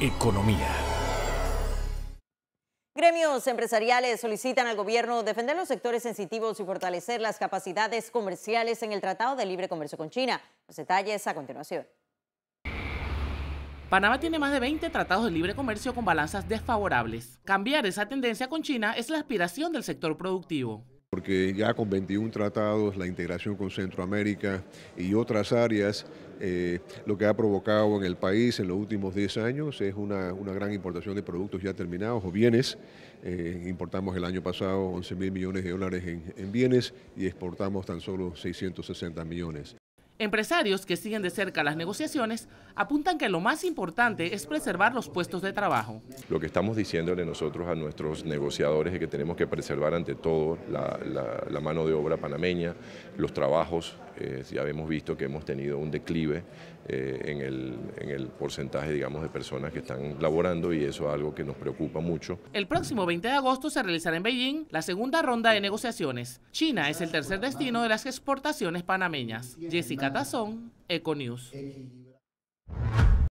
Economía. Gremios empresariales solicitan al gobierno defender los sectores sensitivos y fortalecer las capacidades comerciales en el Tratado de Libre Comercio con China. Los detalles a continuación. Panamá tiene más de 20 tratados de libre comercio con balanzas desfavorables. Cambiar esa tendencia con China es la aspiración del sector productivo porque ya con 21 tratados, la integración con Centroamérica y otras áreas, eh, lo que ha provocado en el país en los últimos 10 años es una, gran importación de productos ya terminados o bienes. Eh, importamos el año pasado 11 mil millones de dólares en bienes y exportamos tan solo 660 millones. Empresarios que siguen de cerca las negociaciones apuntan que lo más importante es preservar los puestos de trabajo. Lo que estamos diciéndole nosotros a nuestros negociadores es que tenemos que preservar ante todo la, la mano de obra panameña, los trabajos eh, ya hemos visto que hemos tenido un declive eh, en, el, en, el, porcentaje, digamos, de personas que están laborando y eso es algo que nos preocupa mucho. El próximo 20 de agosto se realizará en Beijing la segunda ronda de negociaciones. China es el tercer destino de las exportaciones panameñas. Jessica Tazón, Econews.